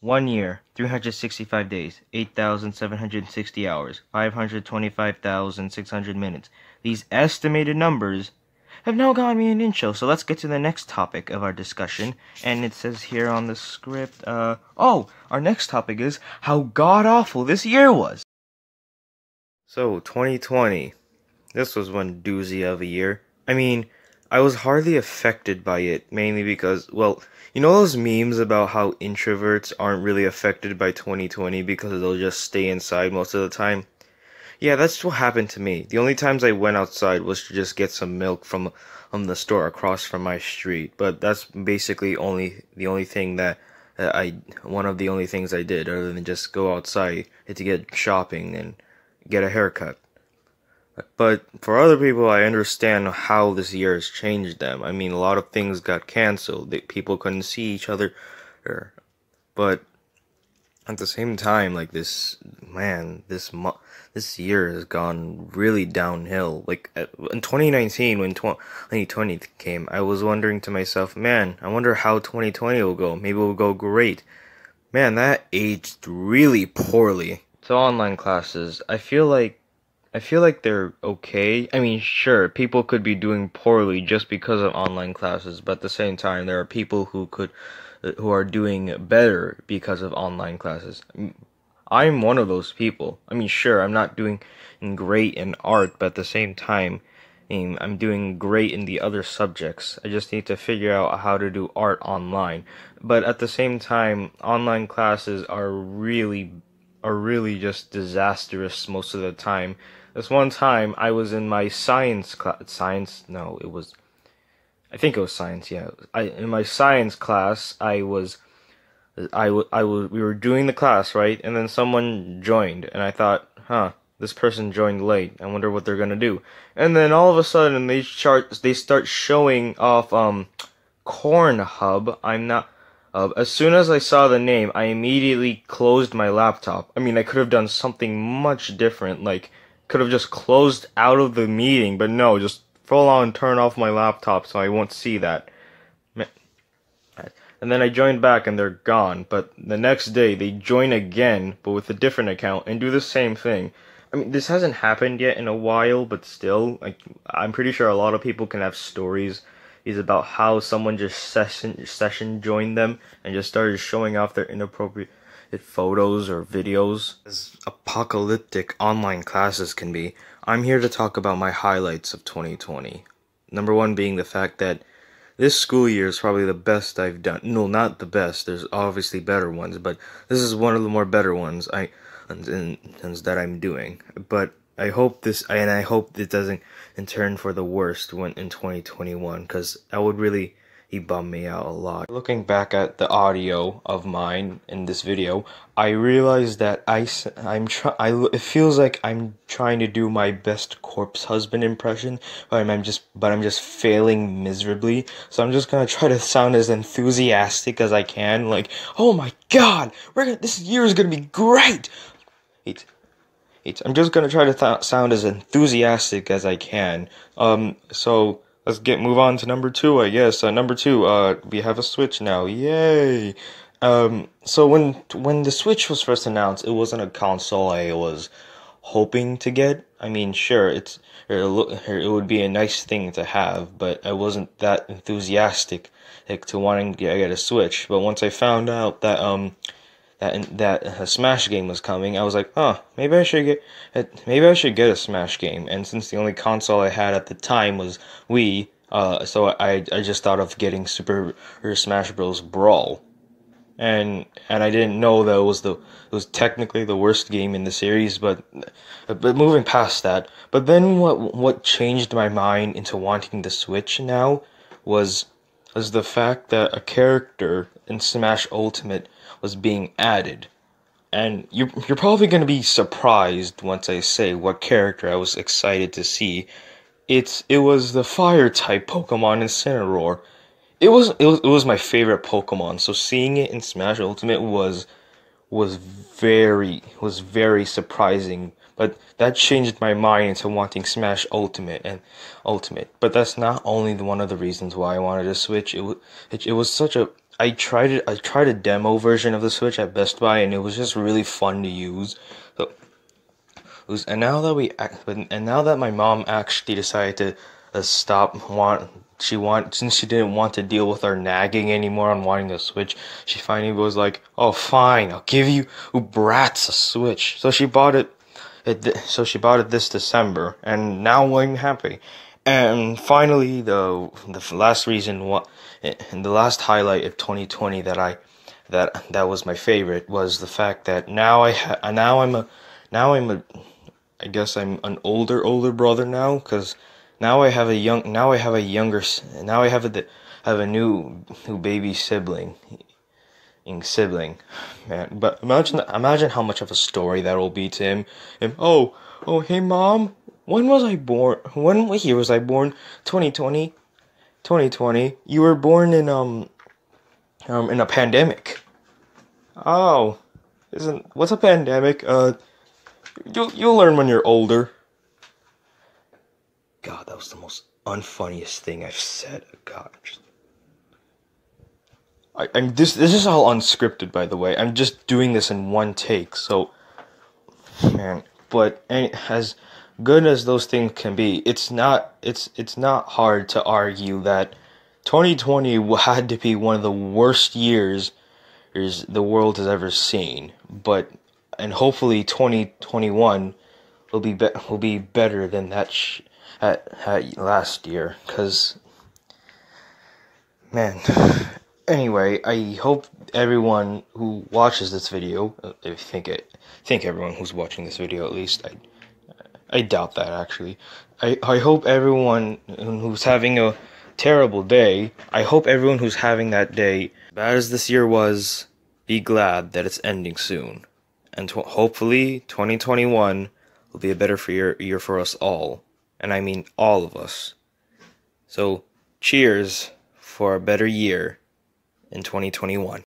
One year, 365 days, 8,760 hours, 525,600 minutes. These estimated numbers have now gotten me an intro, so let's get to the next topic of our discussion. And it says here on the script, uh, oh, our next topic is how god awful this year was. So, 2020. This was one doozy of a year. I mean, I was hardly affected by it, mainly because, well, you know those memes about how introverts aren't really affected by 2020 because they'll just stay inside most of the time? Yeah, that's what happened to me. The only times I went outside was to just get some milk from the store across from my street, but that's basically only the only thing that I one of the only things I did other than just go outside to get shopping and get a haircut. But for other people, I understand how this year has changed them. I mean, a lot of things got canceled. People couldn't see each other. But at the same time, like this, man, this this year has gone really downhill. Like uh, in 2019, when 2020 came, I was wondering to myself, man, I wonder how 2020 will go. Maybe it will go great. Man, that aged really poorly. So online classes, I feel like I feel like they're okay. I mean, sure, people could be doing poorly just because of online classes, but at the same time, there are people who could uh, who are doing better because of online classes. I'm one of those people. I mean, sure, I'm not doing great in art, but at the same time, I'm doing great in the other subjects. I just need to figure out how to do art online. But at the same time, online classes are really are really just disastrous most of the time this one time I was in my science class. Science? No, it was. I think it was science. Yeah, I in my science class I was. I, w- I w- we were doing the class right, and then someone joined, and I thought, huh, this person joined late. I wonder what they're gonna do. And then all of a sudden they start they start showing off um, Corn Hub. I'm not. Uh, as soon as I saw the name, I immediately closed my laptop. I mean, I could have done something much different, like could have just closed out of the meeting, but no, just full on turn off my laptop so I won't see that. And then I join back and they're gone, but the next day they join again, but with a different account, and do the same thing. I mean, this hasn't happened yet in a while, but still, like, I'm pretty sure a lot of people can have stories is about how someone just session session joined them and just started showing off their inappropriate it photos or videos. As apocalyptic online classes can be, I'm here to talk about my highlights of 2020. Number one being the fact that this school year is probably the best I've done. No, not the best. There's obviously better ones, but this is one of the more better ones I and, and, and that I'm doing. But I hope this and I hope it doesn't in turn for the worst when in 2021 because I would really he bummed me out a lot. Looking back at the audio of mine in this video, I realized that I, I'm try, I, it feels like I'm trying to do my best corpse husband impression, but I'm, just, but I'm just failing miserably. So I'm just gonna try to sound as enthusiastic as I can, like, oh my god, we're gonna, this year is gonna be great. It's, it's, I'm just gonna try to sound as enthusiastic as I can. Um, so let's get move on to number two, I guess. Uh, number two, uh, we have a Switch now. Yay! Um, so when when the Switch was first announced, it wasn't a console I was hoping to get. I mean, sure, it's it would be a nice thing to have, but I wasn't that enthusiastic like, to wanting to get, get a Switch. But once I found out that um that that a Smash game was coming, I was like, oh, maybe I should get a, uh, maybe I should get a Smash game. And since the only console I had at the time was Wii, uh, so I I just thought of getting Super Smash Bros. Brawl, and and I didn't know that it was the it was technically the worst game in the series, but but moving past that. But then what what changed my mind into wanting the Switch now was was the fact that a character in Smash Ultimate was being added. And you're, you're probably going to be surprised once I say what character I was excited to see. It's, it was the fire type Pokemon Incineroar. It was, it was it was my favorite Pokemon, so seeing it in Smash Ultimate was was very was very surprising but that changed my mind into wanting Smash Ultimate and Ultimate. But that's not only one of the reasons why I wanted to switch. It was it, it was such a I tried it. I tried a demo version of the Switch at Best Buy, and it was just really fun to use. So, was, and now that we, and now that my mom actually decided to uh, stop want she want since she didn't want to deal with our nagging anymore on wanting a Switch, she finally was like, "Oh, fine, I'll give you brats a Switch." So she bought it. it so she bought it this December, and now I'm happy. And finally, the the last reason why, eh, and the last highlight of 2020 that I that that was my favorite was the fact that now I ha- now I'm a now I'm a I guess I'm an older older brother now cuz now I have a young now I have a younger now I have a have a new new baby sibling sibling man but imagine imagine how much of a story that will be to him and oh oh hey mom when was I born? When what year was I born? 2020. 2020. You were born in um um in a pandemic. Oh, isn't what's a pandemic? Uh, you'll you'll learn when you're older. God, that was the most unfunniest thing I've said. God, I'm just. I, am this. This is all unscripted, by the way. I'm just doing this in one take, so man. But any, as good as those things can be, it's not it's it's not hard to argue that 2020 had to be one of the worst years the world has ever seen. But and hopefully 2021 will be, be will be better than that sh- at, at last year cuz man anyway, I hope everyone who watches this video, uh, I think it, I think everyone who's watching this video at least, I I doubt that actually. I, I hope everyone who's having a terrible day, I hope everyone who's having that day, bad as this year was, be glad that it's ending soon. And hopefully 2021 will be a better for year, year for us all. And I mean all of us. So cheers for a better year in 2021.